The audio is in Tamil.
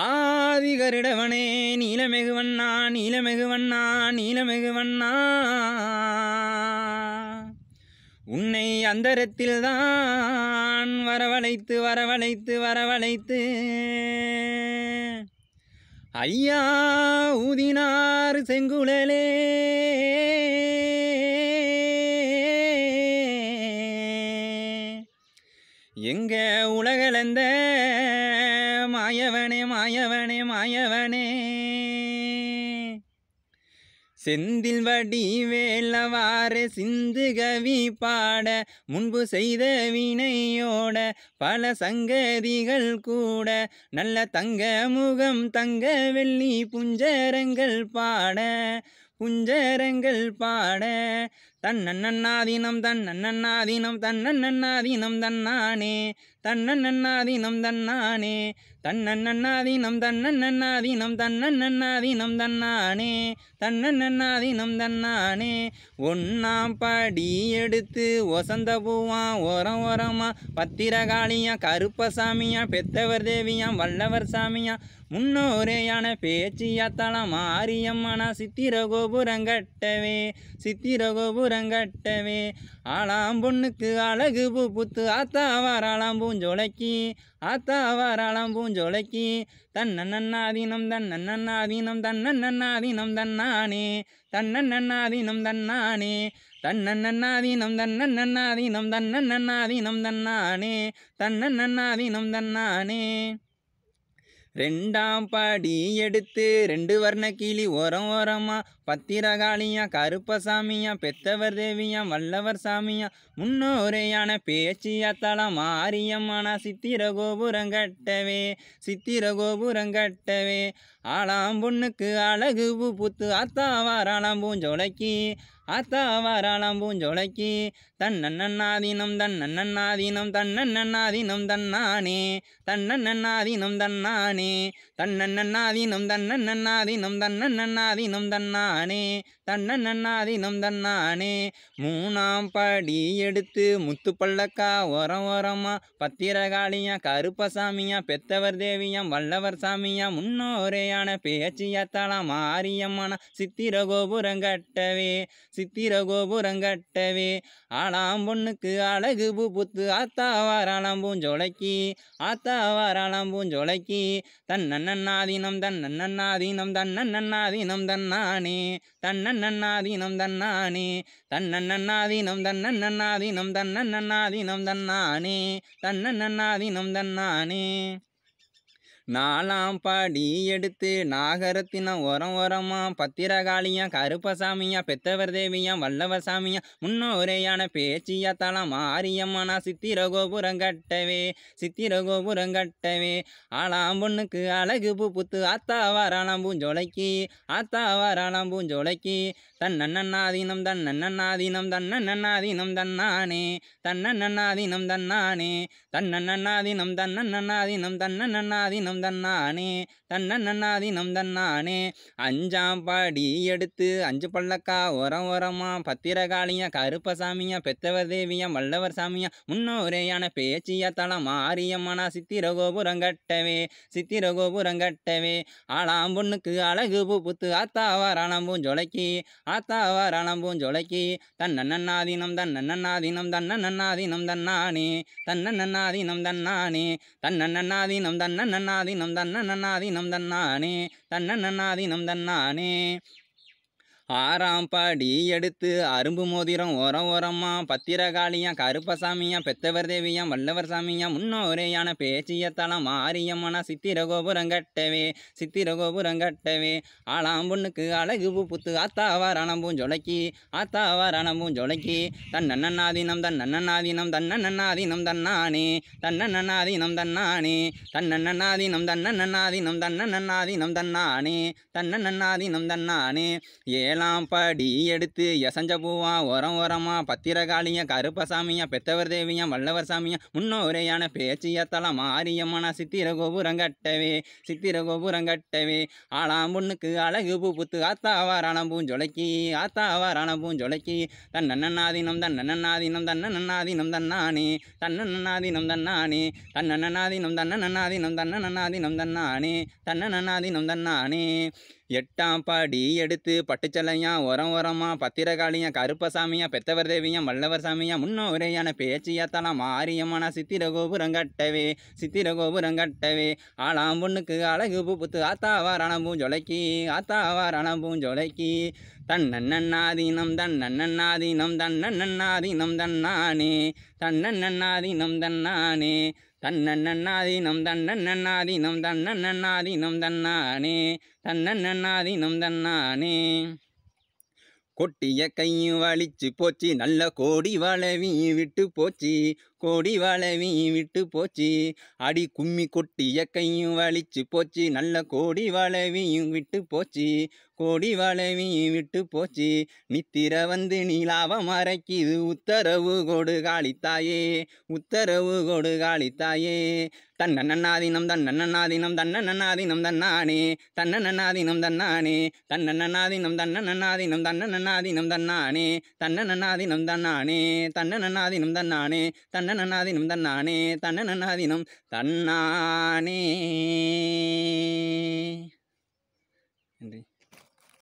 ஆதிகரிடவனே நீலமெகுவண்ணா நீலமெகுவண்ணா நீலமெகுவண்ணா உன்னை அந்தரத்தில் தான் வரவழைத்து வரவழைத்து வரவழைத்து ஐயா ஊதினார் செங்குழலே எங்க உலகலந்த மாயவனே மாயவனே மாயவனே செந்தில் வடி வேலவாறு சிந்து கவி பாட முன்பு செய்த வினையோட பல சங்கதிகள் கூட நல்ல தங்க முகம் தங்க வெள்ளி புஞ்சரங்கள் பாட புஞ்சரங்கள் பாட தன்னண்ணாதீனம் தன்னண்ணாதீனம் தன்னண்ணாதீனம் தன்னானே தன்னண்ணாதீனம் தன்னானே தன்னண்ணாதீனம் தன்னண்ணாதீனம் தன்னண்ணாதீனம் தன்னானே தன்னண்ணாதீனம் தன்னானே ஒன்னாம் படி எடுத்து ஒசந்த பூவான் ஓரம் ஓரமா பத்திரகாளியா கருப்பசாமியா பெத்தவர் தேவியா வல்லவர் சாமியா முன்னோரேயான பேச்சியா தளம் மாரியம்மனா சித்திர கோபுரம் கட்டவே சித்திர கோபுரம் ஓரங்கட்டவே ஆளாம் பொண்ணுக்கு அழகு பூ புத்து ஆத்தா வாராளாம் பூஞ்சோலைக்கு ஆத்தா வாராளாம் பூஞ்சோலைக்கு தன்னன்னாதீனம் தன்னன்னாதீனம் தன்னன்னாதீனம் தன்னானே தன்னன்னாதீனம் தன்னானே தன்னன்னாதீனம் தன்னன்னாதீனம் தன்னன்னாதீனம் தன்னானே தன்னன்னாதீனம் தன்னானே ரெண்டாம் படி எடுத்து ரெண்டு வர்ண கிளி ஓரம் ஓரமா பத்திரகாளியா கருப்பசாமியா பெத்தவர் தேவியா வல்லவர் சாமியா முன்னோரையான தலம் ஆரியம்மானா சித்திர கோபுரம் கட்டவே சித்திர கோபுரம் கட்டவே ஆளாம் பொண்ணுக்கு அழகு பூத்து அத்தா வாராளாம் பூஞ்சோலைக்கு ஆத்தா பூஞ்சோலைக்கு தன்னண்ணாதீனம் தன்னண்ணாதீனம் தன்னண்ணாதீனம் தன்னானே தன்னண்ணாதீனம் தன்னானே தன்னண்ணாதீனம் தன்னண்ணாதீனம் தன்னண்ணாதீனம் தன்னானே தன்னன்னாதினம் தன்னானே மூணாம் படி எடுத்து முத்து பள்ளக்கா ஓரம் ஓரமா பத்திரகாளியா கருப்பசாமியா பெத்தவர் தேவியாம் வல்லவர் சாமியா முன்னோரையான பேச்சியத்தாலாம் மாரியம்மனா சித்திர கோபுரம் கட்டவே சித்திர கோபுரம் கட்டவே ஆளாம் பொண்ணுக்கு அழகு பூ புத்து ஆத்தா வாராளாம் பூஞ்சோலைக்கு ஆத்தா வாராளாம் பூஞ்சோலைக்கு தன்னன்னாதீனம் தன்னன்னாதீனம் தன்னன்னாதீனம் தன்னானே தன்ன தன்னண்ணாதீனம் தன்னானே தன்னண்ணாதீனம் தன்னண்ணாதீனம் தன்னண்ணாதீனம் தன்னானே தன்னண்ணாதீனம் தன்னானே நாலாம் பாடி எடுத்து நாகரத்தினம் உரம் உரமா பத்திரகாளியா கருப்பசாமியா பெத்தவர் தேவியா வல்லவசாமியா முன்னோரையான பேச்சியா தளம் ஆரியம்மனா கோபுரம் கட்டவே கோபுரம் கட்டவே ஆளாம் பொண்ணுக்கு அழகு பூ புத்து ஆத்தா வாராளாம் பூஞ்சோலைக்கு ஆத்தா வாராளாம் பூஞ்சோலைக்கு தன்னண்ணாதீனம் தன்னண்ணாதீனம் தன்னண்ணாதீனம் தன்னானே தன்னண்ணாதீனம் தன்னானே தன்னண்ணாதீனம் தன்னண்ணாதீனம் தன்னண்ணாதீனம் தன்னாதினம் தன்னானே தன்னன் நன்னாதினம் தன்னானே அஞ்சாம் பாடி எடுத்து அஞ்சு பள்ளக்கா உரம் உரமா பத்திரகாளியா கருப்பசாமியா பெத்தவர் தேவியா வல்லவர் சாமியா முன்னோரேயான பேச்சியா தளம் ஆரியம்மனா கோபுரம் கட்டவே கோபுரம் கட்டவே ஆளாம் பொண்ணுக்கு அழகு பூ புத்து ஆத்தாவா ரணம்பூம் ஜொலைக்கி ஆத்தாவா ரணம்பூம் ஜொலைக்கி தன்னன்னாதினம் தன்னன்னாதினம் தன்னன்னாதினம் தன்னானே தன்னன்னாதினம் தன்னானே தன்னன்னாதினம் தன்னன்னா நன்னாதி நம் தன்ன நன்னாதி தன்னானே தன்ன நன்னாதி தன்னானே ஆறாம் பாடி எடுத்து அரும்பு மோதிரம் உரம் ஓரமா பத்திரகாளியா கருப்பசாமியா பெத்தவர் தேவியா வல்லவர் சாமியா முன்னோரேயான பேச்சியத்தலம் ஆரியம்மனா சித்திர கோபுரம் கட்டவே சித்திர கோபுரம் கட்டவே ஆளாம் பொண்ணுக்கு அழகு பூ புத்து ஆத்தாவார் அணம்பும் ஜொலக்கி ஆத்தாவார் அணம்பும் ஜொலக்கி தன்னண்ணாதீனம் தன்னண்ணாதீனம் தன்னண்ணாதீனம் தன்னானே தன்னண்ணாதீனம் தன்னானே தன்னண்ணாதீனம் தன்னண்ணாதீனம் தன்னண்ணாதீனம் தன்னானே தன்னண்ணாதீனம் தன்னானே ஏழ எல்லாம் படி எடுத்து எசஞ்ச பூவா உரம் உரமா பத்திரகாளியா கருப்பசாமியா பெத்தவர் தேவியா வல்லவர் சாமியா முன்னோரையான பேச்சிய தலம் மாரியம்மனா சித்திர கோபுரம் கட்டவே சித்திர கோபுரம் கட்டவே ஆளாம் பொண்ணுக்கு அழகு பூ புத்து ஆத்தா பூ பூஞ்சொலைக்கி தன் வாரான பூஞ்சொலைக்கி தன்னன்னாதீனம் தன்னன்னாதீனம் தன்னன்னாதீனம் தன்னானே தன்னன்னாதீனம் தன்னானே தன்னன்னாதீனம் தன்னன்னாதீனம் தன்னன்னாதீனம் தன்னானே தன்னன்னாதீனம் தன்னானே எட்டாம் படி எடுத்து பட்டுச்சலையா உரம் உரமா பத்திரகாளியா கருப்பசாமியா பெத்தவர் தேவியா வல்லவர் சாமியா முன்னோரையான பேச்சியத்தலாம் மாரியம்மனா சித்திர கோபுரம் கட்டவே சித்திர கோபுரம் கட்டவே ஆளாம் பொண்ணுக்கு அழகு புத்து ஜொலைக்கி ஜொலைக்கு ஆத்தாவாரணம்பூ ஜொலைக்கி தன்னண்ணாதீனம் தன்னண்ணாதீனம் தன்னண்ணாதீனம் தன்னானே தன்னண்ணாதீனம் தன்னானே தன்னண்ணாதீனம் தன்னண்ணாதீனம் தன்னண்ணாதீனம் தன்னானே தன்னண்ணாதீனம் தன்னானே கொட்டிய கையும் வலிச்சு போச்சு நல்ல கோடி வளவி விட்டு போச்சு கோடி வளவி விட்டு போச்சு அடி கும்மி கொட்டிய கையும் வலிச்சு போச்சு நல்ல கோடி வளவியும் விட்டு போச்சு கோடி வளவி விட்டு போச்சு நித்திர வந்து நீ லாபம் அரைக்குது உத்தரவு கொடு காளித்தாயே உத்தரவு கொடு காளித்தாயே தன்ன நன்னாதீனம் தன்ன நன்னாதீனம் தன்ன நன்னாதீனம் தன்னானே தன்ன நன்னாதீனம் தன்னானே தன்ன நன்னாதீனம் தன்ன நன்னாதீனம் தன்ன நன்னாதீனம் தன்னானே தன்ன நன்னாதீனம் தன்னானே தன்ன நன்னாதீனம் தன்னானே தன்ன தன்னநன்னாதீனம் தன்னானே தன்னநன்னாதீனம் தன்னானே